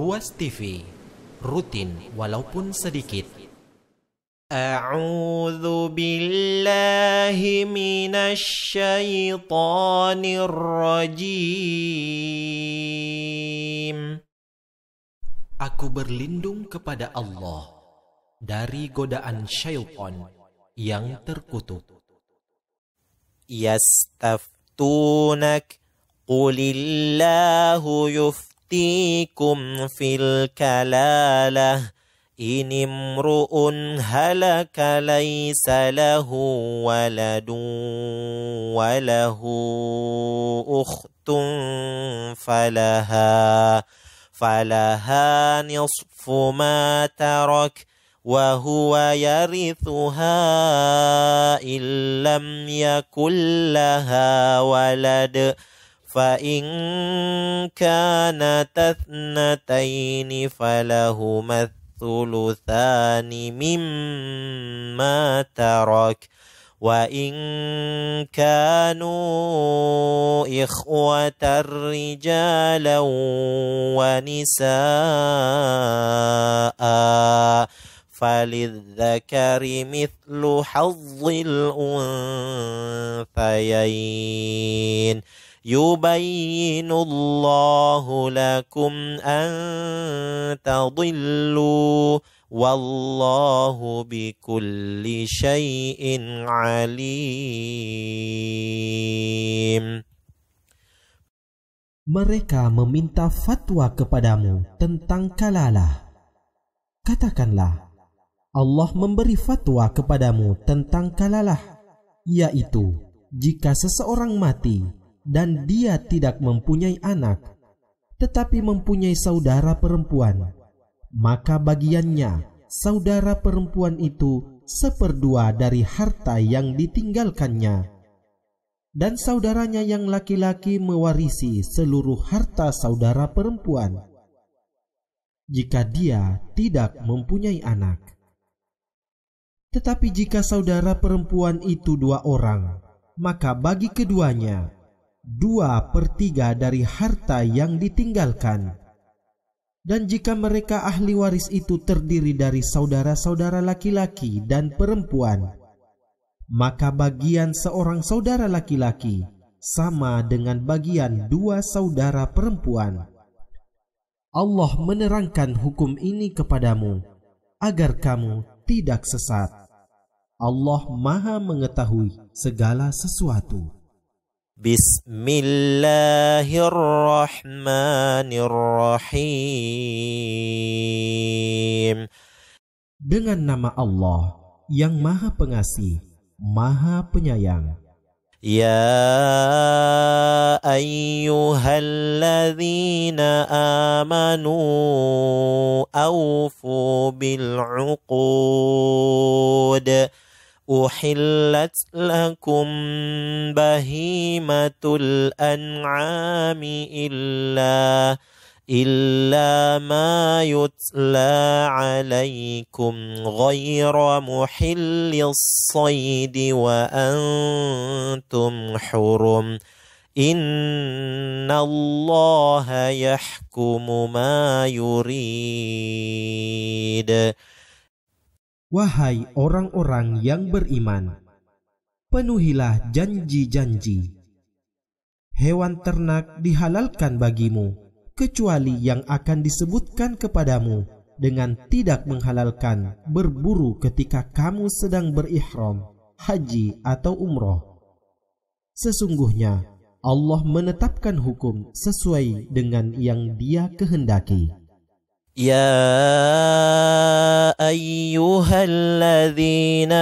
Ruas TV, rutin walaupun sedikit. A'udzu billahi minasy syaithanir rajim. Aku berlindung kepada Allah dari godaan syaitan yang terkutuk. Yastaftunak qulillahu yuf يأتيكم في الكلالة إن امرؤ هلك ليس له ولد وله أخت فلها فلها نصف ما ترك وهو يرثها إن لم يكن لها ولد فإن كانت اثنتين فلهما الثلثان مما ترك وإن كانوا إخوة رجالا ونساء فللذكر مثل حظ الأنثيين يبين الله لكم أن تضلوا والله بكل شيء عليم Mereka meminta fatwa kepadamu tentang kalalah. Katakanlah, Allah memberi fatwa kepadamu tentang kalalah, yaitu jika seseorang mati dan dia tidak mempunyai anak, tetapi mempunyai saudara perempuan, maka bagiannya saudara perempuan itu seperdua dari harta yang ditinggalkannya, dan saudaranya yang laki-laki mewarisi seluruh harta saudara perempuan. Jika dia tidak mempunyai anak, tetapi jika saudara perempuan itu dua orang, maka bagi keduanya dua per tiga dari harta yang ditinggalkan. Dan jika mereka ahli waris itu terdiri dari saudara-saudara laki-laki dan perempuan, maka bagian seorang saudara laki-laki sama dengan bagian dua saudara perempuan. Allah menerangkan hukum ini kepadamu agar kamu tidak sesat. Allah Maha Mengetahui segala sesuatu. Bismillahirrahmanirrahim. Dengan nama Allah yang Maha Pengasih, Maha Penyayang. Ya ayyuhalladzina amanu awfu bil'uqud. Ya أحلت لكم بهيمة الأنعام إلا إلا ما يتلى عليكم غير محل الصيد وأنتم حرم إن الله يحكم ما يريد Wahai orang-orang yang beriman, penuhilah janji-janji. Hewan ternak dihalalkan bagimu, kecuali yang akan disebutkan kepadamu dengan tidak menghalalkan berburu ketika kamu sedang berihram, haji atau umroh. Sesungguhnya Allah menetapkan hukum sesuai dengan yang Dia kehendaki. يا ايها الذين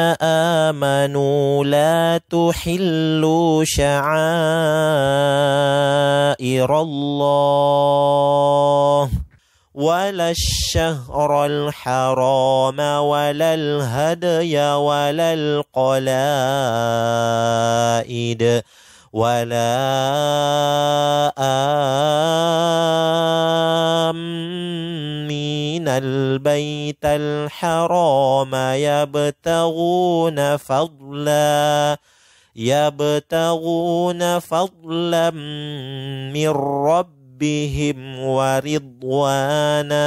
امنوا لا تحلوا شعائر الله ولا الشهر الحرام ولا الهدي ولا القلائد ولا آمن البيت الحرام يبتغون فضلا يبتغون فضلا من ربهم ورضوانا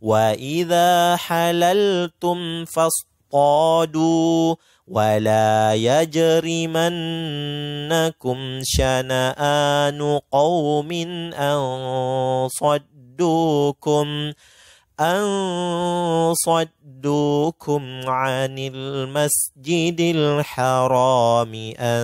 واذا حللتم فاصطادوا ولا يجرمنكم شنآن قوم أن صد صدوكم أن صدوكم عن المسجد الحرام أن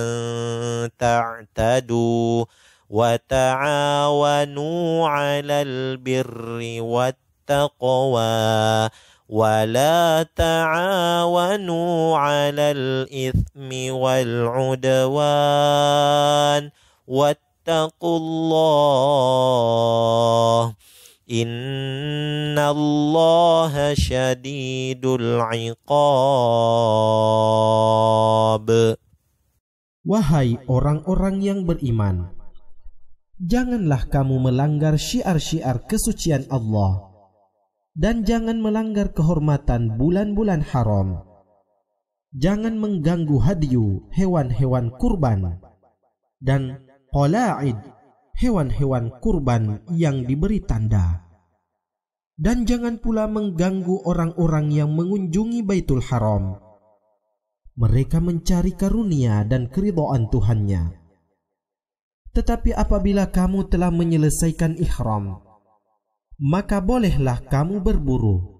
تعتدوا وتعاونوا على البر والتقوى ولا تعاونوا على الإثم والعدوان واتقوا الله إن الله شديد العقاب Wahai orang-orang yang beriman, janganlah kamu melanggar syiar-syiar kesucian Allah dan jangan melanggar kehormatan bulan-bulan haram. Jangan mengganggu hadiu hewan-hewan kurban dan qalaid hewan-hewan kurban yang diberi tanda dan jangan pula mengganggu orang-orang yang mengunjungi Baitul Haram. Mereka mencari karunia dan tuhan Tuhannya. Tetapi apabila kamu telah menyelesaikan ihram, maka bolehlah kamu berburu.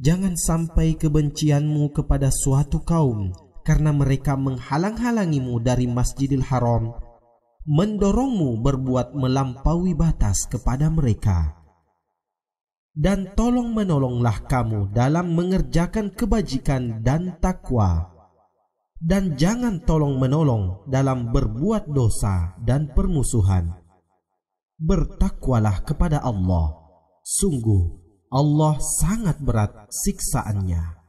Jangan sampai kebencianmu kepada suatu kaum karena mereka menghalang-halangimu dari Masjidil Haram, mendorongmu berbuat melampaui batas kepada mereka. dan tolong menolonglah kamu dalam mengerjakan kebajikan dan takwa dan jangan tolong menolong dalam berbuat dosa dan permusuhan bertakwalah kepada Allah sungguh Allah sangat berat siksaannya